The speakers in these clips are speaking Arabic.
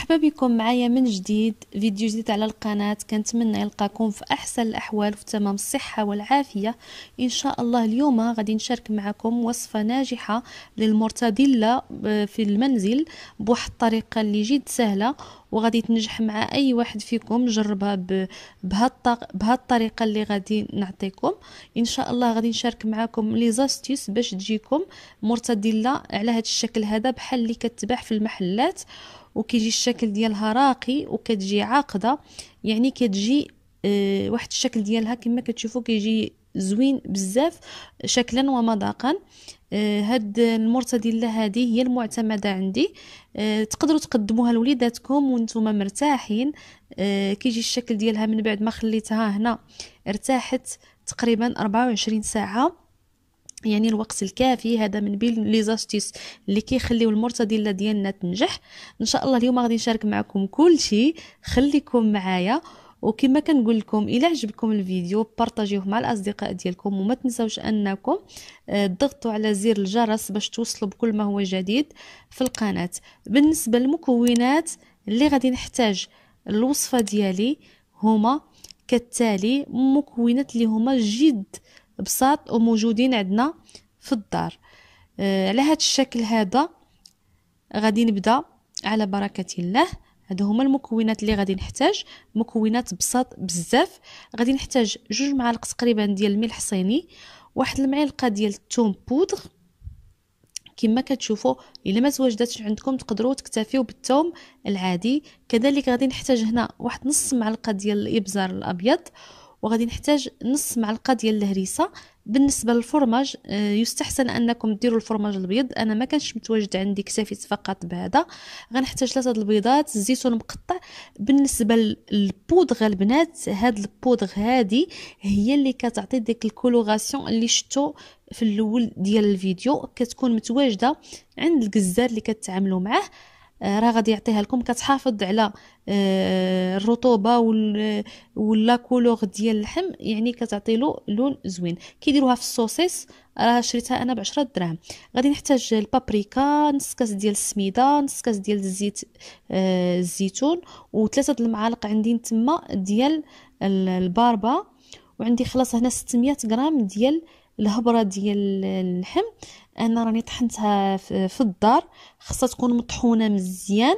مرحبا بكم معايا من جديد فيديو جديد على القناة كنتمنى يلقاكم في أحسن الأحوال في تمام الصحة والعافية إن شاء الله اليوم غادي نشارك معكم وصفة ناجحة للمرتدلة آه، في المنزل بواحد الطريقة اللي جد سهلة وغادي تنجح مع أي واحد فيكم جربها بهالطريقة الطريقة اللي غادي نعطيكم إن شاء الله غادي نشارك معكم لي زاستيوس باش تجيكم مرتدلة على هذا الشكل هذا بحال اللي كتباع في المحلات وكيجي الشكل ديالها راقي وكتجي عاقده يعني كتجي اه واحد الشكل ديالها كما كتشوفوا كيجي زوين بزاف شكلا ومذاقا اه هاد المرتدله دي هذه هي المعتمده عندي اه تقدروا تقدموها لوليداتكم وانتم مرتاحين آه، كيجي الشكل ديالها من بعد ما خليتها هنا ارتاحت تقريبا 24 ساعه يعني الوقت الكافي هذا من بين لي زاستيس اللي كيخليو المرتدله ديالنا تنجح ان شاء الله اليوم غادي نشارك معكم كل شيء خليكم معايا وكما كنقول لكم الا عجبكم الفيديو بارطاجيوه مع الاصدقاء ديالكم وما تنساوش انكم آه، تضغطوا على زر الجرس باش توصلوا بكل ما هو جديد في القناه بالنسبه للمكونات اللي غادي نحتاج الوصفه ديالي هما كالتالي مكونات اللي هما جد بساط وموجودين عندنا في الدار آه، على هذا الشكل هذا غادي نبدا على بركه الله هادو هما المكونات اللي غادي نحتاج مكونات بساط بزاف غادي نحتاج جوج معالق تقريبا ديال الملح صيني واحد المعلقه ديال الثوم بودغ كما كتشوفوا الا ما تواجدتش عندكم تقدروا تكتفيو بالثوم العادي كذلك غادي نحتاج هنا واحد نص معلقه ديال الابزار الابيض وغادي نحتاج نص معلقه ديال الهريسه بالنسبه للفرماج آه، يستحسن انكم ديروا الفرماج البيض انا ما كانش متواجد عندي اكتفيت فقط بهذا غنحتاج ثلاثه البيضات الزيتون مقطع بالنسبه للبودغ البنات هاد البودغ هادي هي اللي كتعطي ديك الكولوراسيون اللي شفتو في الاول ديال الفيديو كتكون متواجده عند الجزار اللي كتعاملوا معاه آه، راه غادي يعطيها لكم كتحافظ على آه، الرطوبه ولا كولور ديال اللحم يعني كتعطي له لون زوين كيديروها في الصوصيس راه شريتها انا ب 10 دراهم غادي نحتاج البابريكا نص كاس ديال السميده نص كاس ديال الزيت آه، الزيتون وثلاثه المعالق عندي تما ديال الباربا وعندي خلاص هنا 600 غرام ديال الهبره ديال اللحم انا راني طحنتها في الدار خاصها تكون مطحونه مزيان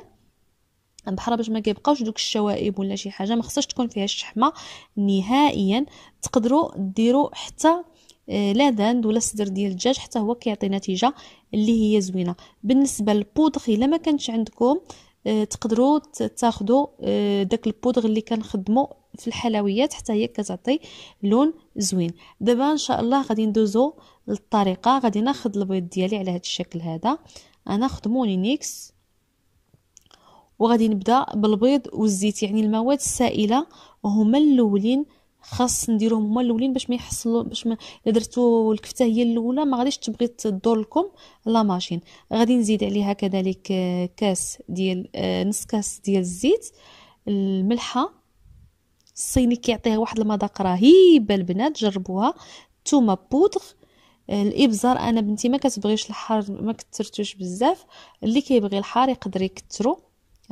بحال باش ما كيبقاوش دوك الشوائب ولا شي حاجه ما خصهاش تكون فيها الشحمه نهائيا تقدروا ديروا حتى آه، لا داند ولا الصدر ديال الدجاج حتى هو كيعطي نتيجه اللي هي زوينه بالنسبه للبودغ الا ما كانتش عندكم آه، تقدروا تاخذوا آه، داك البودغ اللي كنخدموا في الحلويات حتى هي كتعطي لون زوين دابا ان شاء الله غادي ندوزو الطريقه غادي ناخذ البيض ديالي على هذا الشكل هذا انا خدموني نيكس وغادي نبدا بالبيض والزيت يعني المواد السائله هما الاولين خاص نديرهم هما الاولين باش ما يحصلوا باش ما درتو الكفته هي الاولى ما غاديش تبغي تدور لكم لا ماشين غادي نزيد عليها كذلك آه، كاس ديال آه، نص كاس ديال الزيت الملحه الصيني كيعطيها واحد المذاق رهيبه البنات جربوها ثومه بودغ الابزار انا بنتي ما كتبغيش الحار ما كثرتوش بزاف اللي كيبغي الحار يقدر يكترو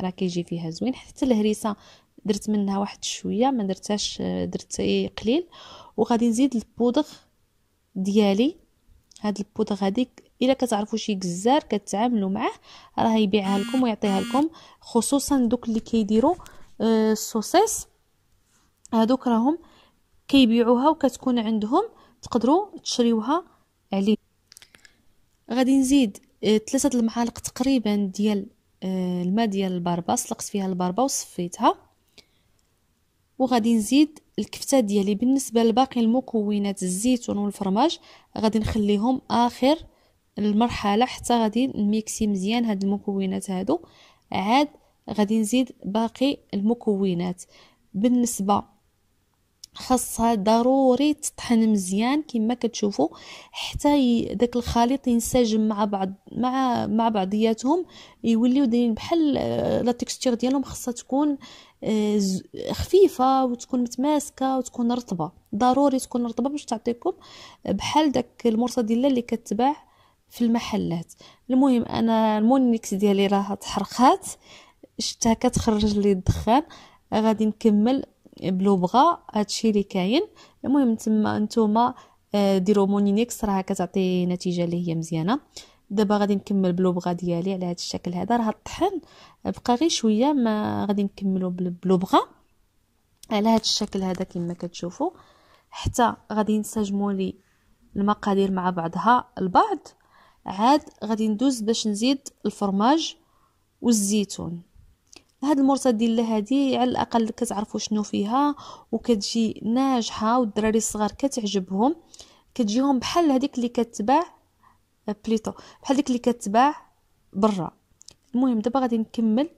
راه كيجي فيها زوين حتى الهريسه درت منها واحد شويه ما درتهاش درت إيه، قليل وغادي نزيد البودغ ديالي هاد البودغ هذيك الا كتعرفوا شي جزار كتعاملوا معاه راه يبيعها لكم ويعطيها لكم خصوصا دوك اللي كيديروا آه، الصوصيص هادوك راهم كيبيعوها وكتكون عندهم تقدروا تشريوها عليه غادي نزيد ثلاثة آه، المعالق تقريبا ديال آه، الماء ديال الباربا سلقت فيها الباربا وصفيتها وغادي نزيد الكفتة ديالي بالنسبة لباقي المكونات الزيتون والفرماج غادي نخليهم آخر المرحلة حتى غادي نميكسي مزيان هاد المكونات هادو عاد غادي نزيد باقي المكونات بالنسبة خاصها ضروري تطحن مزيان كما كتشوفوا حتى داك الخليط ينسجم مع بعض مع مع بعضياتهم يوليو دايرين بحال آه، لا تيكستير ديالهم خاصها تكون آه، خفيفه وتكون متماسكه وتكون رطبه ضروري تكون رطبه باش تعطيكم بحال داك المرتدله اللي كتباع في المحلات المهم انا المونيكس ديالي راه تحرقات شتها كتخرج لي الدخان غادي نكمل بلوبغا هادشي اللي كاين المهم تما نتوما آه، ديروا مونينيكس راه كتعطي نتيجه اللي هي مزيانه دابا غادي نكمل بلوبغا ديالي على هذا الشكل هذا راه الطحن بقى غير شويه ما غادي نكملو بلوبغا على هذا الشكل هذا كما كتشوفوا حتى غادي نسجموا لي المقادير مع بعضها البعض عاد غادي ندوز باش نزيد الفرماج والزيتون هاد المرصه ديال هادي على الاقل كتعرفوا شنو فيها وكتجي ناجحه والدراري الصغار كتعجبهم كتجيهم بحال هذيك اللي كتباع آه، بليتو بحال ديك اللي كتباع برا المهم دابا غادي نكمل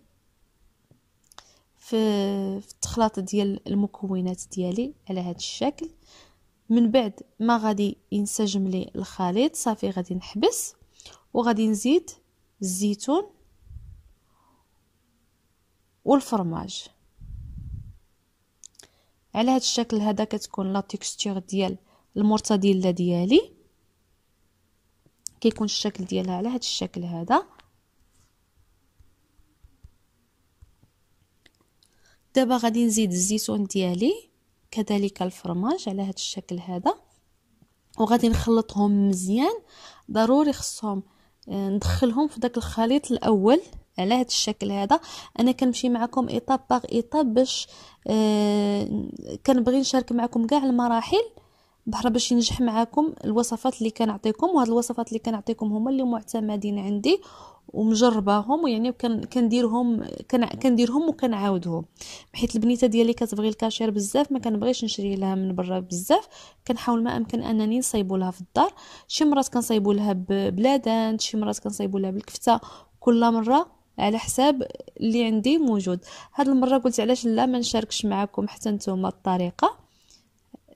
في التخلاط ديال المكونات ديالي على هذا الشكل من بعد ما غادي ينسجم لي الخليط صافي غادي نحبس وغادي نزيد الزيتون والفرماج على هذا الشكل هذا كتكون لا تيكستور ديال المرتديلا ديالي كيكون الشكل ديالها على هذا الشكل هذا دابا غادي نزيد الزيتون ديالي كذلك الفرماج على هذا الشكل هذا وغادي نخلطهم مزيان ضروري خصهم آه، ندخلهم في داك الخليط الاول على هذا الشكل هذا انا كنمشي معكم ايطاب باغ ايطاب باش آه كنبغي نشارك معكم كاع المراحل بحر باش ينجح معكم الوصفات اللي كنعطيكم وهاد الوصفات اللي كنعطيكم هما اللي معتمدين عندي ومجرباهم ويعني كنديرهم كنديرهم وكنعاودهم حيت البنيته ديالي كتبغي الكاشير بزاف ما كنبغيش نشري لها من برا بزاف كنحاول ما امكن انني نصايبو لها في الدار شي مرات كنصايبو لها بلادان شي مرات كنصايبو لها بالكفته كل مره على حساب اللي عندي موجود هاد المره قلت علاش لا ما نشاركش معكم حتى نتوما الطريقه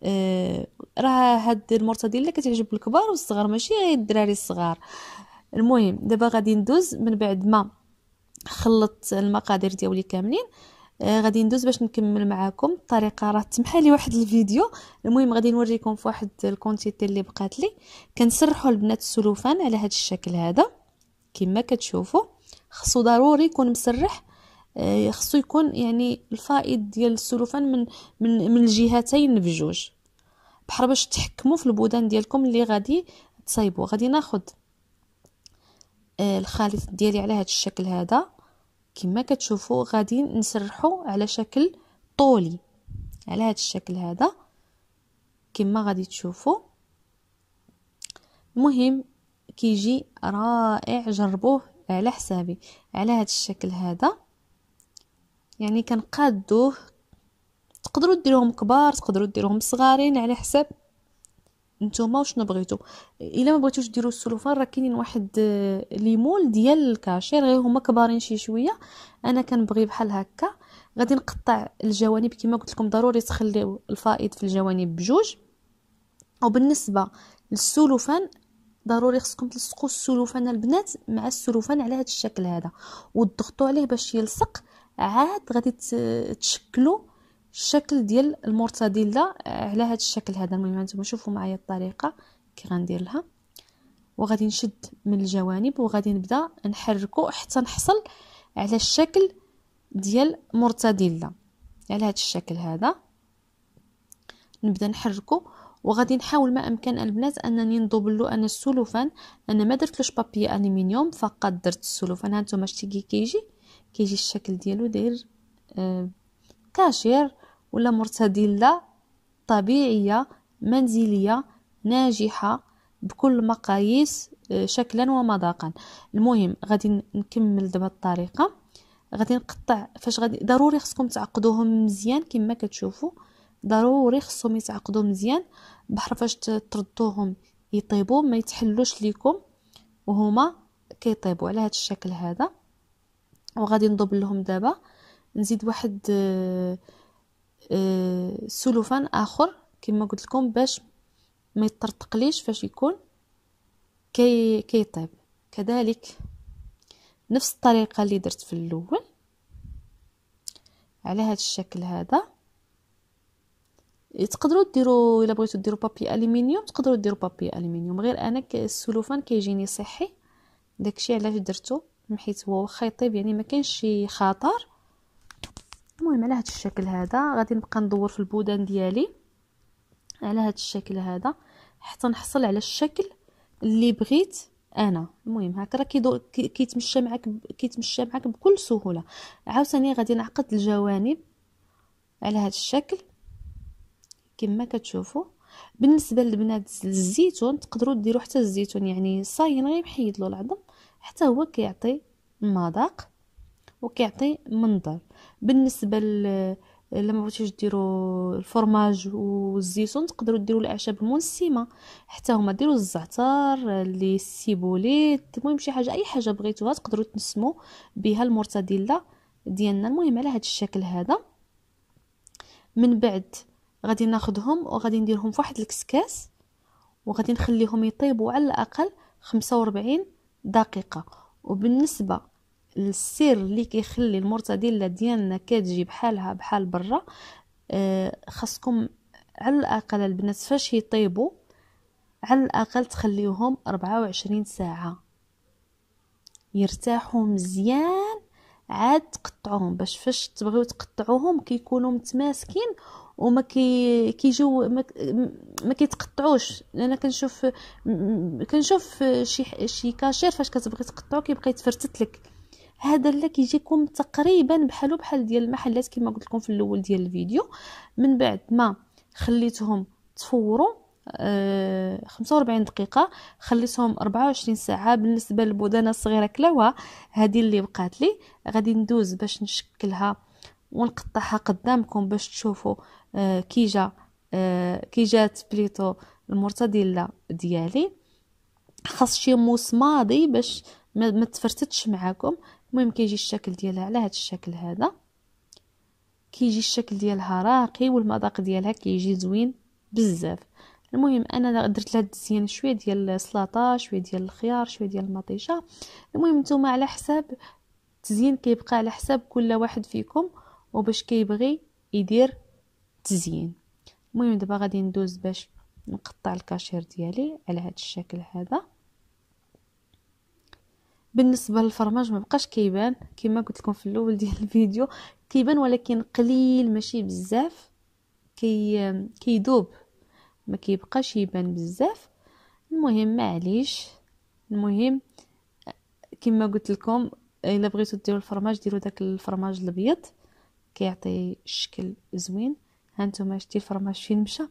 أه راه هاد المرتدي اللي كتعجب الكبار والصغار ماشي غير الدراري الصغار المهم دابا غادي ندوز من بعد ما خلطت المقادير ديالي كاملين آه غادي ندوز باش نكمل معاكم الطريقه راه تمحى لي واحد الفيديو المهم غادي نوريكم في واحد الكونتيتي اللي بقات لي كنسرحوا البنات السلوفان على هذا الشكل هذا كما كتشوفوا خصو ضروري يكون مسرح آه، خصو يكون يعني الفائض ديال السلوفان من من من الجهتين بجوج بحال باش تحكموا في البودان ديالكم اللي غادي تصايبوا غادي ناخذ آه، الخليط ديالي على هذا الشكل هذا كما كتشوفوا غادي نسرحوا على شكل طولي على هذا الشكل هذا كما غادي تشوفوا المهم كيجي رائع جربوه على حسابي على هذا الشكل هذا يعني كنقادوه تقدروا ديروهم كبار تقدروا ديروهم صغارين على حساب نتوما وشنو بغيتو الا ما بغيتوش ديروا السلوفان راه كاينين واحد آه، مول ديال الكاشير غير هما كبارين شي شويه انا كنبغي بحال هكا غادي نقطع الجوانب كما قلت لكم ضروري تخليو الفائض في الجوانب بجوج وبالنسبه للسلوفان ضروري خصكم تلصقوا السلوفان البنات مع السلوفان على هذا الشكل هذا وتضغطوا عليه باش يلصق عاد غادي تشكلوا الشكل ديال المرتدله على هذا الشكل هذا المهم انتم شوفوا معايا الطريقه كي غندير لها وغادي نشد من الجوانب وغادي نبدا نحركو حتى نحصل على الشكل ديال مرتديلا على هذا الشكل هذا نبدا نحركو وغادي نحاول ما امكن البنات انني نضرب له انا السلوفان انا ما درتلوش بابي الومنيوم فقط درت السلوفان هانتوما شتي كي كيجي كيجي الشكل ديالو داير آه كاشير ولا مرتدله طبيعيه منزليه ناجحه بكل مقاييس آه، شكلا ومذاقا المهم غادي نكمل دابا الطريقه غادي نقطع فاش غادي ضروري خصكم تعقدوهم مزيان كما كتشوفوا ضروري خصهم يتعقدوا مزيان بحر فاش تردوهم يطيبوا ما يتحلوش ليكم وهما كيطيبوا على هذا الشكل هذا وغادي نضب لهم دابا نزيد واحد آه، آه، سلوفان اخر كما قلت لكم باش ما يطرطقليش فاش يكون كي كيطيب كذلك نفس الطريقه اللي درت في الاول على هذا الشكل هذا تقدروا ديروا الا بغيتوا ديروا بابي الومنيوم تقدروا ديروا بابي الومنيوم غير انا السلوفان كيجيني صحي داكشي علاش درتو حيت هو واخا يطيب يعني ما كاينش شي خطر المهم على هذا الشكل هذا غادي نبقى ندور في البودان ديالي على هذا الشكل هذا حتى نحصل على الشكل اللي بغيت انا المهم هكا راه كيدور كيتمشى معاك كيتمشى معاك بكل سهوله عاوتاني غادي نعقد الجوانب على هذا الشكل كما كتشوفوا بالنسبه للبنات الزيتون تقدروا ديروا حتى الزيتون يعني صاين غير محيد له العظم حتى هو كيعطي مذاق وكيعطي منظر بالنسبه ل ما بغيتوش ديروا الفرماج والزيتون تقدروا ديروا الاعشاب المنسمه حتى هما ديروا الزعتر اللي السيبوليت المهم شي حاجه اي حاجه بغيتوها تقدروا تنسموا بها المرتدله ديالنا المهم على هذا الشكل هذا من بعد غادي ناخدهم وغادي نديرهم في واحد الكسكاس وغادي نخليهم يطيبوا على الاقل 45 دقيقه وبالنسبه للسر اللي كيخلي المرتديلا ديالنا كتجي بحالها بحال برا آه، خاصكم على الاقل البنات فاش يطيبوا على الاقل تخليوهم 24 ساعه يرتاحوا مزيان عاد تقطعوهم باش فاش تبغيو تقطعوهم كيكونوا متماسكين وما كي كيجيو ما, ما كيتقطعوش انا كنشوف كنشوف شي شي كاشير فاش كتبغي تقطعو كيبقى يتفرتت لك هذا اللي كيجيكم تقريبا بحالو بحال ديال المحلات كما قلت لكم في الاول ديال الفيديو من بعد ما خليتهم تفوروا أه 45 دقيقه خليتهم 24 ساعه بالنسبه للبودانه الصغيره كلاوها هذه اللي بقات لي غادي ندوز باش نشكلها ونقطعها قدامكم باش تشوفوا كي جا كي جات بليتو المرتدله ديالي خاص شي موس ماضي باش ما تفرتتش معاكم المهم كيجي الشكل ديالها على هذا الشكل هذا كيجي الشكل ديالها راقي والمذاق ديالها كيجي زوين بزاف المهم انا درت لها التزيين شويه ديال السلطه شويه ديال الخيار شويه ديال المطيشه المهم نتوما على حساب التزيين كيبقى على حساب كل واحد فيكم وباش كيبغي يدير التزيين المهم دابا غادي ندوز باش نقطع الكاشير ديالي على هذا الشكل هذا بالنسبه للفرماج ما بقاش كيبان كما قلت لكم في الاول ديال الفيديو كيبان ولكن قليل ماشي بزاف كي كيدوب ما كيبقاش يبان بزاف المهم معليش المهم كما قلت لكم الا بغيتو ديروا الفرماج ديروا داك الفرماج الابيض كيعطي شكل زوين هانتوما شتي الفرماج فين مشى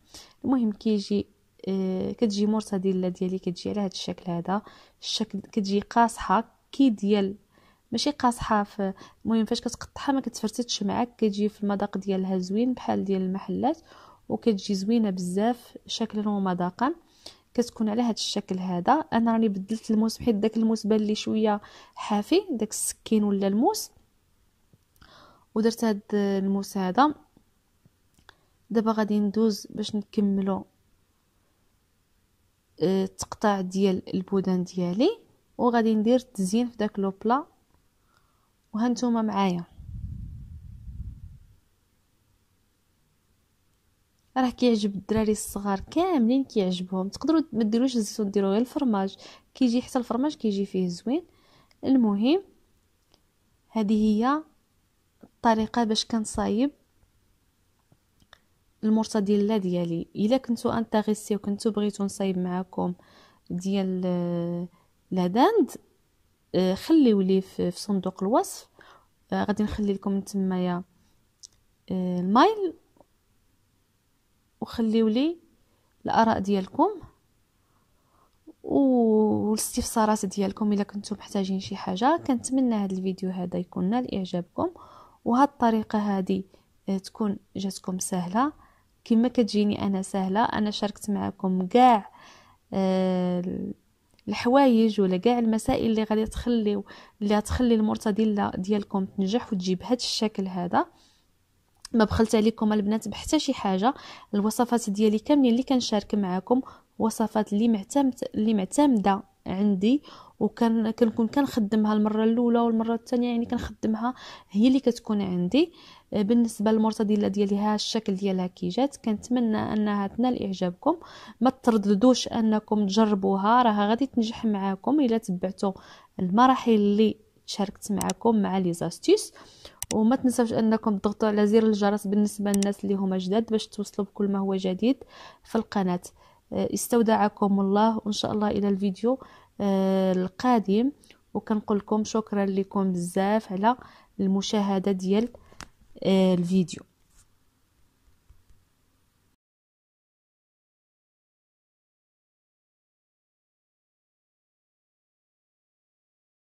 المهم كيجي آه كتجي مرتدله ديالي كتجي على هذا الشكل هذا الشكل كتجي قاصحه كي ديال ماشي قاصحه ف المهم فاش كتقطعها ما كتفرتتش معاك كتجي في المذاق ديالها زوين بحال ديال المحلات وكتجي زوينه بزاف شكلا ومذاقا كتكون على هذا الشكل هذا انا راني بدلت الموس حيت داك الموس بان لي شويه حافي داك السكين ولا الموس ودرت هاد الموس هذا دابا غادي ندوز باش نكملو التقطاع آه، ديال البودان ديالي وغادي ندير التزيين في داك لو بلا وهانتوما معايا راه كيعجب الدراري الصغار كاملين كيعجبهم تقدروا ما ديروش الزيتون ديروا غير الفرماج كيجي حتى الفرماج كيجي فيه زوين المهم هذه هي الطريقه باش كنصايب المرتضيله ديالي الا كنتو انتريسي وكنتو بغيتو نصايب معاكم ديال آه، لاداند آه، خليو لي في صندوق الوصف آه، غادي نخلي لكم تمايا المايل وخليو لي الاراء ديالكم والاستفسارات ديالكم الا كنتو محتاجين شي حاجه كنتمنى هذا الفيديو هذا يكون نال اعجابكم وهاد الطريقه هذه تكون جاتكم سهله كما كتجيني انا سهله انا شاركت معكم كاع آه، الحوايج ولا كاع المسائل اللي غادي تخليو اللي غتخلي المرتدله ديالكم تنجح وتجيب هذا الشكل هذا ما بخلت عليكم البنات بحتى شي حاجه الوصفات ديالي كاملين اللي كنشارك معكم وصفات اللي معتمد اللي معتمده عندي وكان كنكون كنخدمها المره الاولى والمره الثانيه يعني كنخدمها هي اللي كتكون عندي آه، بالنسبه للمرتدله ديالي ها الشكل ديالها كي جات كنتمنى انها تنال اعجابكم ما ترددوش انكم تجربوها راها غادي تنجح معاكم الا تبعتوا المراحل اللي شاركت معكم مع لي زاستيس وما تنساوش انكم تضغطوا على زر الجرس بالنسبه للناس اللي هما جداد باش توصلوا بكل ما هو جديد في القناه آه، استودعكم الله وان شاء الله الى الفيديو آه، القادم وكنقول لكم شكرا لكم بزاف على المشاهده ديال آه، الفيديو